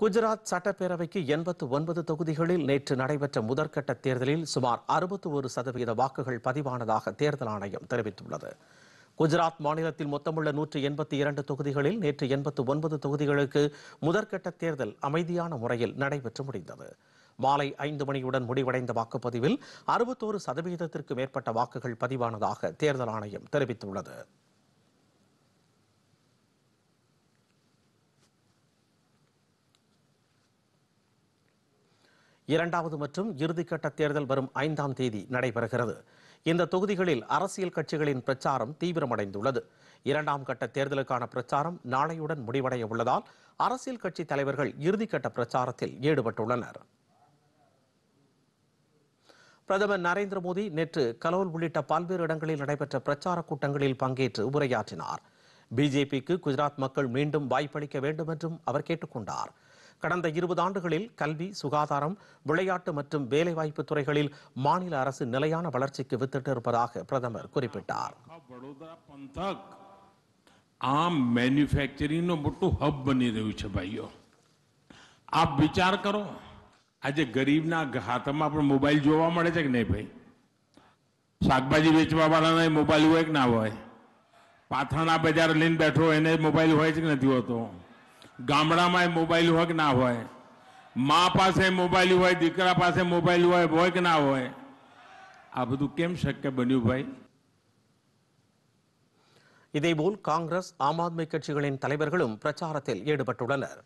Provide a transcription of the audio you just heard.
குஜராத் சட்டப்பேரவைக்கு எண்பத்து ஒன்பது தொகுதிகளில் நேற்று நடைபெற்ற முதற்கட்ட தேர்தலில் சுமார் அறுபத்து ஒரு சதவீத வாக்குகள் பதிவானதாக தேர்தல் ஆணையம் தெரிவித்துள்ளது குஜராத் மாநிலத்தில் மொத்தமுள்ள நூற்று எண்பத்தி இரண்டு தொகுதிகளில் நேற்று எண்பத்து ஒன்பது தொகுதிகளுக்கு முதற்கட்ட தேர்தல் அமைதியான முறையில் நடைபெற்று முடிந்தது மாலை ஐந்து மணியுடன் முடிவடைந்த வாக்குப்பதிவில் அறுபத்தோரு சதவீதத்திற்கு மேற்பட்ட வாக்குகள் பதிவானதாக தேர்தல் ஆணையம் தெரிவித்துள்ளது இரண்டாவது மற்றும் இறுதிக்கட்ட தேர்தல் வரும் ஐந்தாம் தேதி நடைபெறுகிறது இந்த தொகுதிகளில் அரசியல் கட்சிகளின் பிரச்சாரம் தீவிரமடைந்துள்ளது இரண்டாம் கட்ட தேர்தலுக்கான பிரச்சாரம் நாளையுடன் முடிவடைய உள்ளதால் அரசியல் கட்சி தலைவர்கள் இறுதிக்கட்ட பிரச்சாரத்தில் ஈடுபட்டுள்ளனர் பிரதமர் நரேந்திர மோடி நேற்று கலோல் உள்ளிட்ட பல்வேறு இடங்களில் நடைபெற்ற பிரச்சார கூட்டங்களில் பங்கேற்று உரையாற்றினார் பிஜேபிக்கு குஜராத் மக்கள் மீண்டும் வாய்ப்பளிக்க வேண்டும் என்றும் அவர் கேட்டுக்கொண்டார் கொண்டார் கடந்த இருபது ஆண்டுகளில் கல்வி சுகாதாரம் விளையாட்டு மற்றும் வேலைவாய்ப்பு துறைகளில் மாநில அரசு நிலையான வளர்ச்சிக்கு வித்திட்டிருப்பதாக பிரதமர் குறிப்பிட்டார் આમ મેન્યુફેક્ચરિંગનો મોટો હબ બની રહ્યું છે ભાઈઓ આપ વિચાર કરો આજે ગરીબના હાથમાં પણ મોબાઈલ જોવા મળે છે કે નહીં ભાઈ શાકભાજી વેચવા વાળાના મોબાઈલ હોય કે ના હોય પાથરણા બજાર લઈને બેઠો એને મોબાઈલ હોય છે કે નથી હોતો ગામડામાં મોબાઈલ હોય કે ના હોય મા પાસે મોબાઈલ હોય દીકરા પાસે મોબાઈલ હોય હોય કે ના હોય આ બધું કેમ શક્ય બન્યું ભાઈ இதேபோல் காங்கிரஸ் ஆம் ஆத்மி கட்சிகளின் தலைவர்களும் பிரச்சாரத்தில் ஈடுபட்டுள்ளனர்